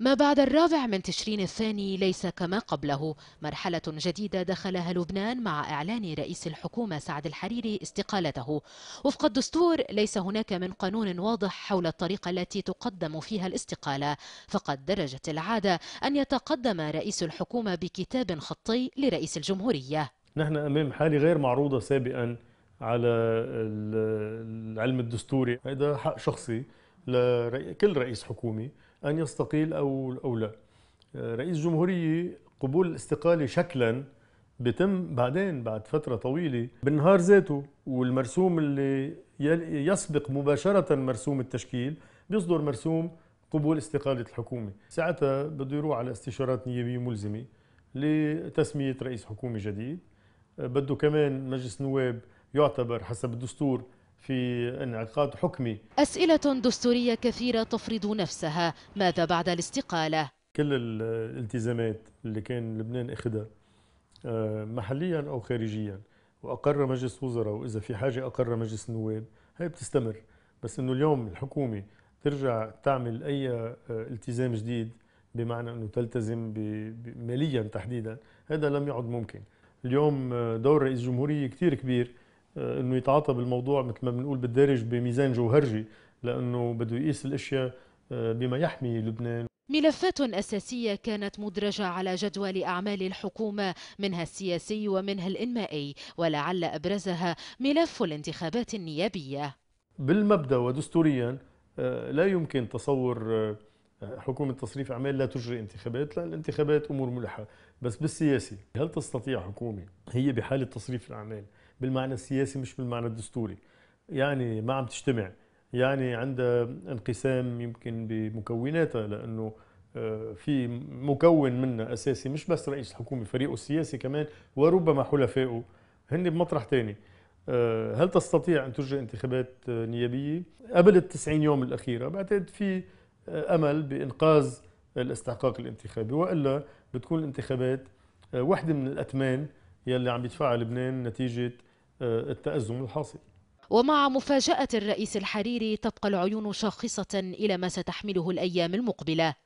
ما بعد الرابع من تشرين الثاني ليس كما قبله مرحلة جديدة دخلها لبنان مع إعلان رئيس الحكومة سعد الحريري استقالته وفق الدستور ليس هناك من قانون واضح حول الطريقة التي تقدم فيها الاستقالة فقد درجت العادة أن يتقدم رئيس الحكومة بكتاب خطي لرئيس الجمهورية نحن أمام حالة غير معروضة سابقا على العلم الدستوري هذا حق شخصي لكل رئيس حكومي أن يستقيل أو أو لا رئيس جمهورية قبول الاستقالة شكلا بتم بعدين بعد فترة طويلة بالنهار ذاته والمرسوم اللي يسبق مباشرة مرسوم التشكيل بيصدر مرسوم قبول استقالة الحكومة ساعتها بده يروح على استشارات نيابية ملزمة لتسمية رئيس حكومة جديد بده كمان مجلس نواب يعتبر حسب الدستور في انعقاد حكمي أسئلة دستورية كثيرة تفرض نفسها ماذا بعد الاستقالة؟ كل الالتزامات اللي كان لبنان اخدها آه، محليا أو خارجيا وأقر مجلس وزراء وإذا في حاجة أقر مجلس النواب هي بتستمر بس أنه اليوم الحكومة ترجع تعمل أي آه، التزام جديد بمعنى أنه تلتزم ماليا تحديدا هذا لم يعد ممكن اليوم آه، دور رئيس الجمهورية كتير كبير آه، انه يتعاطى بالموضوع مثل ما بنقول بالدارج بميزان جوهرجي لانه بده يقيس الاشياء آه، بما يحمي لبنان ملفات أساسية كانت مدرجة على جدول أعمال الحكومة منها السياسي ومنها الإنمائي ولعل أبرزها ملف الانتخابات النيابية بالمبدأ ودستوريا آه، لا يمكن تصور حكومة تصريف أعمال لا تجري انتخابات لأن الانتخابات أمور ملحة بس بالسياسي هل تستطيع حكومة هي بحالة تصريف الأعمال بالمعنى السياسي مش بالمعنى الدستوري يعني ما عم تجتمع يعني عندها انقسام يمكن بمكوناتها لانه آه، في مكون منها اساسي مش بس رئيس الحكومه فريقه السياسي كمان وربما حلفائه هن بمطرح ثاني آه، هل تستطيع ان تجري انتخابات آه، نيابيه قبل ال 90 يوم الاخيره بعتقد في امل بانقاذ الاستحقاق الانتخابي والا بتكون الانتخابات وحده من الاثمان يلي عم يدفعها لبنان نتيجه آه، التأزم الحاصل ومع مفاجأة الرئيس الحريري تبقى العيون شاخصة إلى ما ستحمله الأيام المقبلة